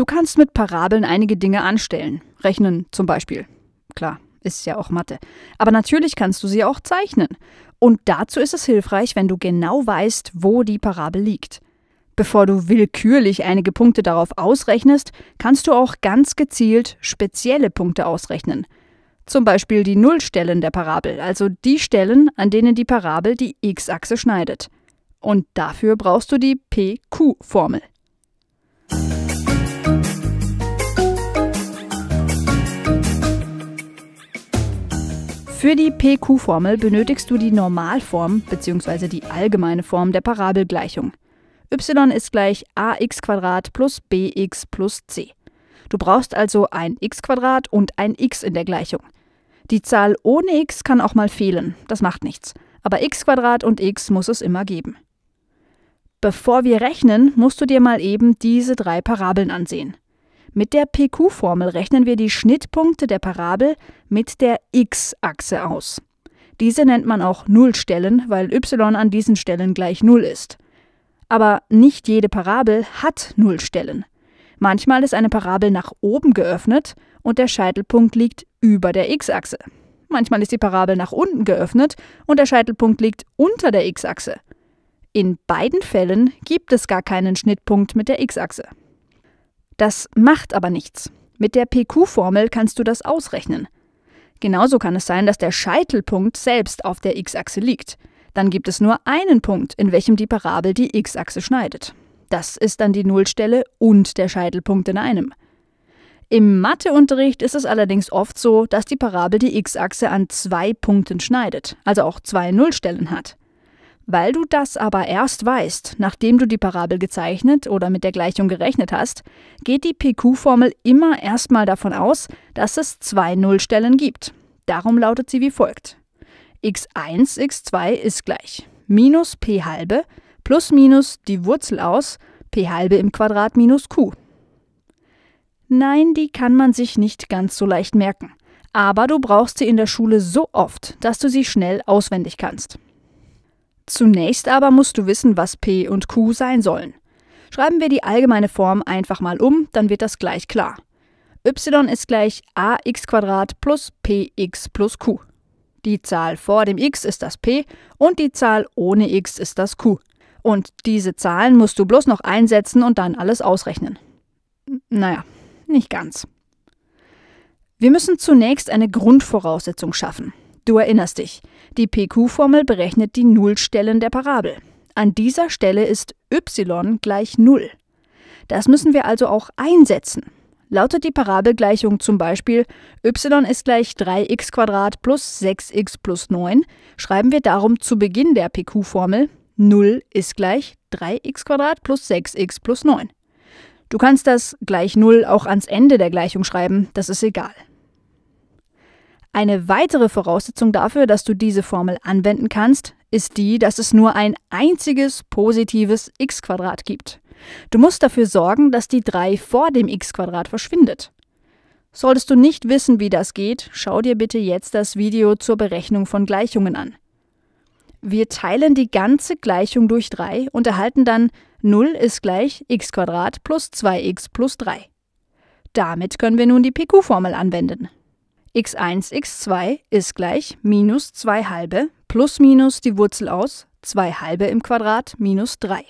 Du kannst mit Parabeln einige Dinge anstellen. Rechnen zum Beispiel. Klar, ist ja auch Mathe. Aber natürlich kannst du sie auch zeichnen. Und dazu ist es hilfreich, wenn du genau weißt, wo die Parabel liegt. Bevor du willkürlich einige Punkte darauf ausrechnest, kannst du auch ganz gezielt spezielle Punkte ausrechnen. Zum Beispiel die Nullstellen der Parabel, also die Stellen, an denen die Parabel die x-Achse schneidet. Und dafür brauchst du die PQ-Formel. Für die PQ-Formel benötigst du die Normalform bzw. die allgemeine Form der Parabelgleichung. y ist gleich ax plus bx plus c. Du brauchst also ein x und ein x in der Gleichung. Die Zahl ohne x kann auch mal fehlen, das macht nichts. Aber x und x muss es immer geben. Bevor wir rechnen, musst du dir mal eben diese drei Parabeln ansehen. Mit der PQ-Formel rechnen wir die Schnittpunkte der Parabel mit der x-Achse aus. Diese nennt man auch Nullstellen, weil y an diesen Stellen gleich Null ist. Aber nicht jede Parabel hat Nullstellen. Manchmal ist eine Parabel nach oben geöffnet und der Scheitelpunkt liegt über der x-Achse. Manchmal ist die Parabel nach unten geöffnet und der Scheitelpunkt liegt unter der x-Achse. In beiden Fällen gibt es gar keinen Schnittpunkt mit der x-Achse. Das macht aber nichts. Mit der PQ-Formel kannst du das ausrechnen. Genauso kann es sein, dass der Scheitelpunkt selbst auf der x-Achse liegt. Dann gibt es nur einen Punkt, in welchem die Parabel die x-Achse schneidet. Das ist dann die Nullstelle und der Scheitelpunkt in einem. Im Matheunterricht ist es allerdings oft so, dass die Parabel die x-Achse an zwei Punkten schneidet, also auch zwei Nullstellen hat. Weil du das aber erst weißt, nachdem du die Parabel gezeichnet oder mit der Gleichung gerechnet hast, geht die PQ-Formel immer erstmal davon aus, dass es zwei Nullstellen gibt. Darum lautet sie wie folgt. x1, x2 ist gleich minus p halbe plus minus die Wurzel aus p halbe im Quadrat minus q. Nein, die kann man sich nicht ganz so leicht merken. Aber du brauchst sie in der Schule so oft, dass du sie schnell auswendig kannst. Zunächst aber musst du wissen, was P und Q sein sollen. Schreiben wir die allgemeine Form einfach mal um, dann wird das gleich klar. y ist gleich ax plus px plus q. Die Zahl vor dem x ist das p und die Zahl ohne x ist das q. Und diese Zahlen musst du bloß noch einsetzen und dann alles ausrechnen. Naja, nicht ganz. Wir müssen zunächst eine Grundvoraussetzung schaffen. Du erinnerst dich, die PQ-Formel berechnet die Nullstellen der Parabel. An dieser Stelle ist y gleich 0. Das müssen wir also auch einsetzen. Lautet die Parabelgleichung zum Beispiel y ist gleich 3x plus 6x plus 9, schreiben wir darum zu Beginn der PQ-Formel 0 ist gleich 3x plus 6x plus 9. Du kannst das gleich 0 auch ans Ende der Gleichung schreiben, das ist egal. Eine weitere Voraussetzung dafür, dass du diese Formel anwenden kannst, ist die, dass es nur ein einziges positives x-Quadrat gibt. Du musst dafür sorgen, dass die 3 vor dem x-Quadrat verschwindet. Solltest du nicht wissen, wie das geht, schau dir bitte jetzt das Video zur Berechnung von Gleichungen an. Wir teilen die ganze Gleichung durch 3 und erhalten dann 0 ist gleich x plus 2x plus 3. Damit können wir nun die PQ-Formel anwenden x1, x2 ist gleich minus 2 halbe plus minus die Wurzel aus 2 halbe im Quadrat minus 3.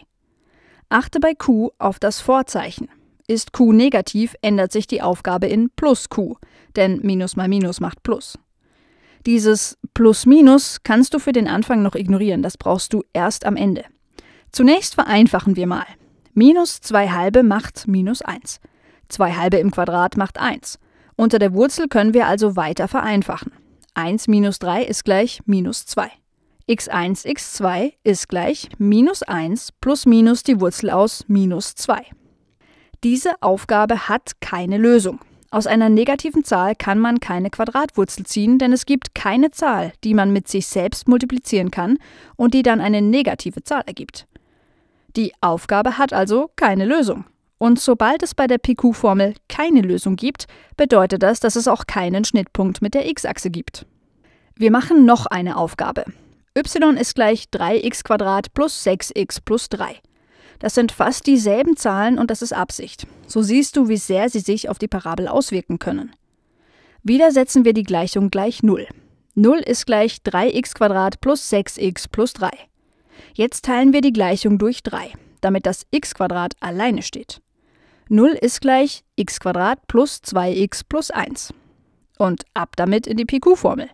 Achte bei q auf das Vorzeichen. Ist q negativ, ändert sich die Aufgabe in plus q, denn minus mal minus macht plus. Dieses plus minus kannst du für den Anfang noch ignorieren, das brauchst du erst am Ende. Zunächst vereinfachen wir mal. Minus 2 halbe macht minus 1. 2 halbe im Quadrat macht 1. Unter der Wurzel können wir also weiter vereinfachen. 1 minus 3 ist gleich minus 2. x1, x2 ist gleich minus 1 plus minus die Wurzel aus minus 2. Diese Aufgabe hat keine Lösung. Aus einer negativen Zahl kann man keine Quadratwurzel ziehen, denn es gibt keine Zahl, die man mit sich selbst multiplizieren kann und die dann eine negative Zahl ergibt. Die Aufgabe hat also keine Lösung. Und sobald es bei der PQ-Formel keine Lösung gibt, bedeutet das, dass es auch keinen Schnittpunkt mit der x-Achse gibt. Wir machen noch eine Aufgabe. y ist gleich 3x plus 6x plus 3. Das sind fast dieselben Zahlen und das ist Absicht. So siehst du, wie sehr sie sich auf die Parabel auswirken können. Wieder setzen wir die Gleichung gleich 0. 0 ist gleich 3x plus 6x plus 3. Jetzt teilen wir die Gleichung durch 3, damit das x alleine steht. 0 ist gleich x plus 2x plus 1. Und ab damit in die PQ-Formel.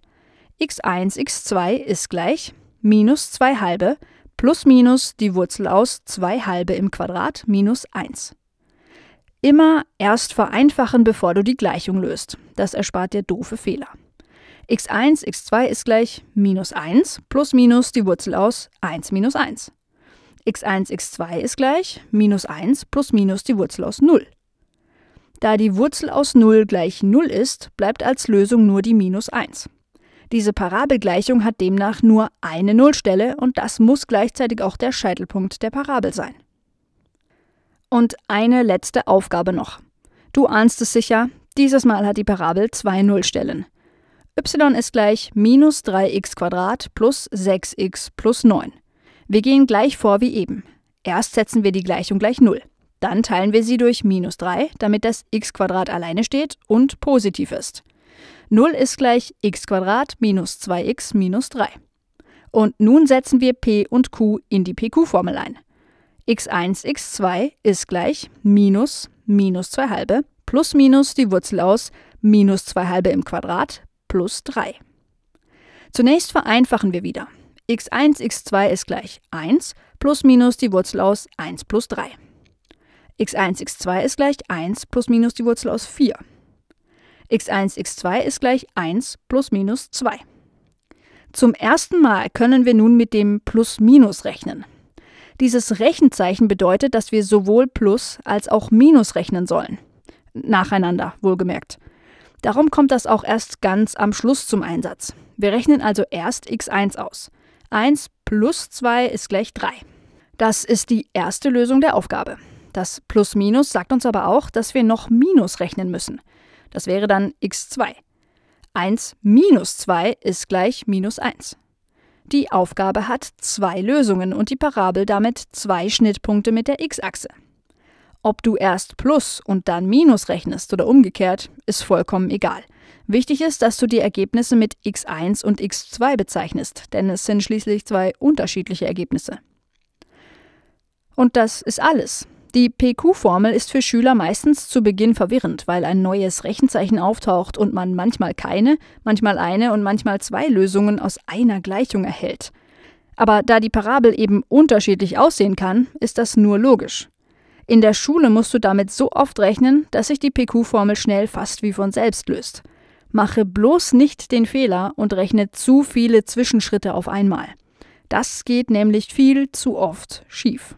x1, x2 ist gleich minus 2 halbe plus minus die Wurzel aus 2 halbe im Quadrat minus 1. Immer erst vereinfachen, bevor du die Gleichung löst. Das erspart dir doofe Fehler. x1, x2 ist gleich minus 1 plus minus die Wurzel aus 1 minus 1 x1, x2 ist gleich minus 1 plus minus die Wurzel aus 0. Da die Wurzel aus 0 gleich 0 ist, bleibt als Lösung nur die minus 1. Diese Parabelgleichung hat demnach nur eine Nullstelle und das muss gleichzeitig auch der Scheitelpunkt der Parabel sein. Und eine letzte Aufgabe noch. Du ahnst es sicher, dieses Mal hat die Parabel zwei Nullstellen. y ist gleich minus 3x plus 6x plus 9. Wir gehen gleich vor wie eben. Erst setzen wir die Gleichung gleich 0. Dann teilen wir sie durch minus 3, damit das x alleine steht und positiv ist. 0 ist gleich x minus 2x minus 3. Und nun setzen wir p und q in die pq-Formel ein. x1, x2 ist gleich minus minus 2 halbe plus minus die Wurzel aus minus 2 halbe im Quadrat plus 3. Zunächst vereinfachen wir wieder x1, x2 ist gleich 1 plus minus die Wurzel aus 1 plus 3. x1, x2 ist gleich 1 plus minus die Wurzel aus 4. x1, x2 ist gleich 1 plus minus 2. Zum ersten Mal können wir nun mit dem Plus-Minus rechnen. Dieses Rechenzeichen bedeutet, dass wir sowohl Plus als auch Minus rechnen sollen. Nacheinander, wohlgemerkt. Darum kommt das auch erst ganz am Schluss zum Einsatz. Wir rechnen also erst x1 aus. 1 plus 2 ist gleich 3. Das ist die erste Lösung der Aufgabe. Das Plus-Minus sagt uns aber auch, dass wir noch Minus rechnen müssen. Das wäre dann x2. 1 minus 2 ist gleich minus 1. Die Aufgabe hat zwei Lösungen und die Parabel damit zwei Schnittpunkte mit der x-Achse. Ob du erst Plus und dann Minus rechnest oder umgekehrt, ist vollkommen egal. Wichtig ist, dass du die Ergebnisse mit x1 und x2 bezeichnest, denn es sind schließlich zwei unterschiedliche Ergebnisse. Und das ist alles. Die PQ-Formel ist für Schüler meistens zu Beginn verwirrend, weil ein neues Rechenzeichen auftaucht und man manchmal keine, manchmal eine und manchmal zwei Lösungen aus einer Gleichung erhält. Aber da die Parabel eben unterschiedlich aussehen kann, ist das nur logisch. In der Schule musst du damit so oft rechnen, dass sich die PQ-Formel schnell fast wie von selbst löst. Mache bloß nicht den Fehler und rechne zu viele Zwischenschritte auf einmal. Das geht nämlich viel zu oft schief.